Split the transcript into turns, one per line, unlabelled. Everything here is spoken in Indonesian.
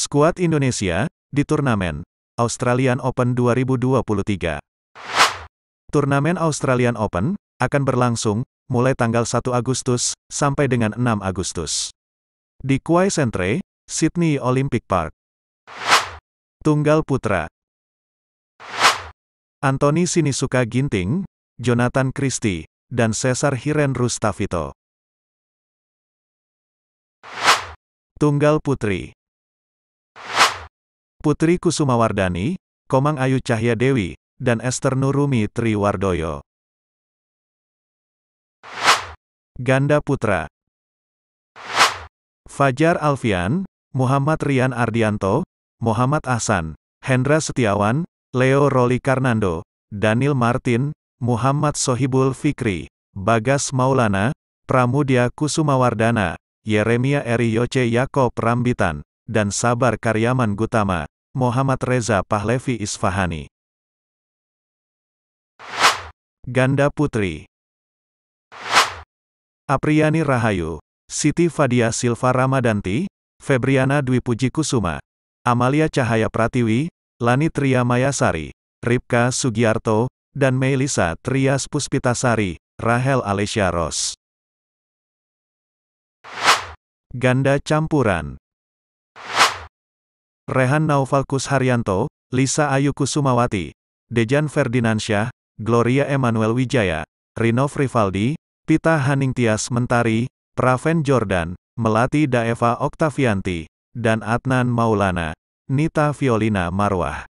Skuad Indonesia, di turnamen Australian Open 2023. Turnamen Australian Open akan berlangsung mulai tanggal 1 Agustus sampai dengan 6 Agustus. Di Kuwait Centre, Sydney Olympic Park. Tunggal Putra Anthony Sinisuka Ginting, Jonathan Christie, dan Cesar Hiren Rustavito. Tunggal Putri Putri Kusumawardani, Komang Ayu Cahya Dewi, dan Esther Nurumi Triwardoyo. Ganda Putra Fajar Alfian, Muhammad Rian Ardianto, Muhammad Ahsan, Hendra Setiawan, Leo Roli Karnando, Daniel Martin, Muhammad Sohibul Fikri, Bagas Maulana, Pramudia Kusumawardana, Yeremia Eri Yoce Yakob Rambitan, dan Sabar Karyaman Gutama, Muhammad Reza Pahlevi Isfahani. Ganda Putri Apriani Rahayu, Siti Fadia Silva Ramadanti, Febriana Dwi Puji Kusuma, Amalia Cahaya Pratiwi, Lani Tria Mayasari, Ripka Sugiarto, dan Melisa Trias Puspitasari, Rahel Alesia Ros. Ganda Campuran Rehan Naufalkus Haryanto, Lisa Ayu Kusumawati, Dejan Ferdinansyah, Gloria Emanuel Wijaya, Rino Frivaldi, Pita Haningtias Mentari, Praven Jordan, Melati Daeva Oktavianti, dan Adnan Maulana, Nita Violina Marwah.